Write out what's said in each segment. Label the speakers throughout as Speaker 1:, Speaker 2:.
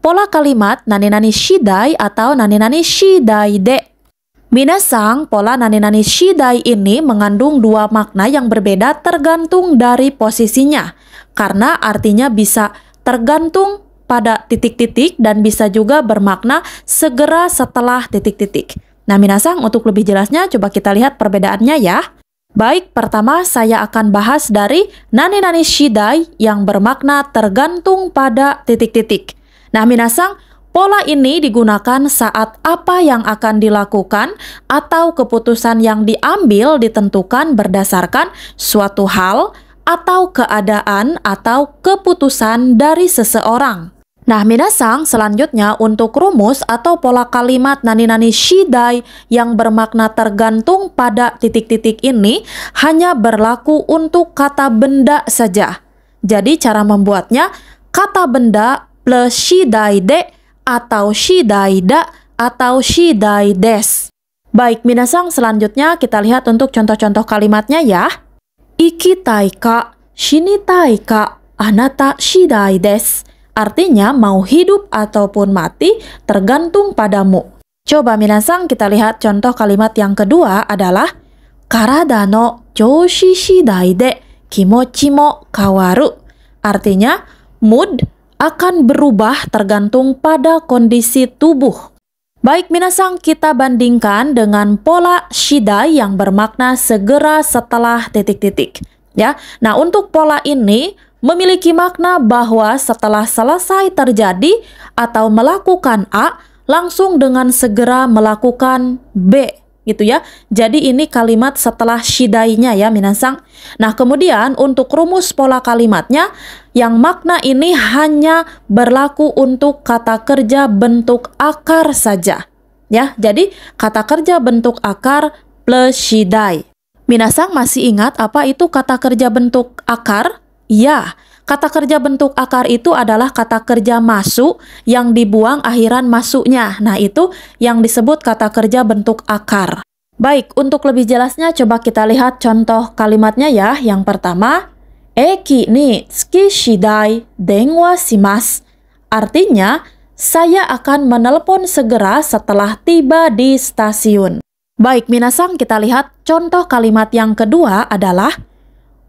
Speaker 1: Pola kalimat nani-nani shidai atau nani-nani shidai de Minasang, pola nani-nani shidai ini mengandung dua makna yang berbeda tergantung dari posisinya, karena artinya bisa tergantung pada titik-titik dan bisa juga bermakna segera setelah titik-titik. Nah, minasang untuk lebih jelasnya coba kita lihat perbedaannya ya. Baik, pertama saya akan bahas dari nani-nani shidai yang bermakna tergantung pada titik-titik. Nah, minasang, Pola ini digunakan saat apa yang akan dilakukan atau keputusan yang diambil ditentukan berdasarkan suatu hal atau keadaan atau keputusan dari seseorang. Nah, minasang selanjutnya untuk rumus atau pola kalimat nani-nani shidai yang bermakna tergantung pada titik-titik ini hanya berlaku untuk kata benda saja. Jadi cara membuatnya kata benda plus shidaide atau shidaida atau shidaides. Baik, minasang selanjutnya kita lihat untuk contoh-contoh kalimatnya ya. Ikitai ka, shinitai ka, anata shidai des. Artinya mau hidup ataupun mati tergantung padamu. Coba minasang kita lihat contoh kalimat yang kedua adalah Karada no joshi shidai de kimochi mo kawaru. Artinya mood akan berubah tergantung pada kondisi tubuh. Baik Minasang, kita bandingkan dengan pola Shida yang bermakna segera setelah titik-titik. Ya, Nah untuk pola ini memiliki makna bahwa setelah selesai terjadi atau melakukan A, langsung dengan segera melakukan B gitu ya. Jadi ini kalimat setelah shidainya ya minasang. Nah, kemudian untuk rumus pola kalimatnya yang makna ini hanya berlaku untuk kata kerja bentuk akar saja. Ya, jadi kata kerja bentuk akar plus shidai. Minasang masih ingat apa itu kata kerja bentuk akar? Ya, Kata kerja bentuk akar itu adalah kata kerja masuk yang dibuang akhiran masuknya. Nah, itu yang disebut kata kerja bentuk akar. Baik, untuk lebih jelasnya coba kita lihat contoh kalimatnya ya. Yang pertama, Eki ni shidai denwa shimasu. Artinya, saya akan menelpon segera setelah tiba di stasiun. Baik, Minasang, kita lihat contoh kalimat yang kedua adalah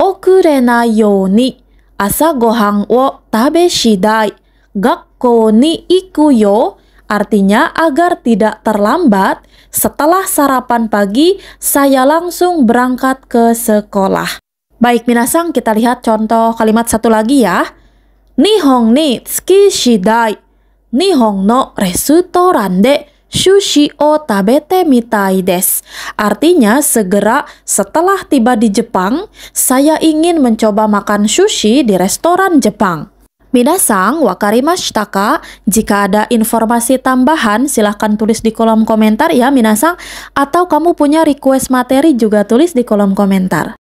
Speaker 1: Okurenai yoni Asa gohang wo tabe shidai. Gakko ni ikuyo artinya agar tidak terlambat, setelah sarapan pagi saya langsung berangkat ke sekolah. Baik minasang, kita lihat contoh kalimat satu lagi ya. Nihong ni tsuki shidai. Nihong no restoran de shushi o tabete mitai des. Artinya segera setelah tiba di Jepang, saya ingin mencoba makan sushi di restoran Jepang. Minasang wakarimashita ka? Jika ada informasi tambahan silahkan tulis di kolom komentar ya Minasang atau kamu punya request materi juga tulis di kolom komentar.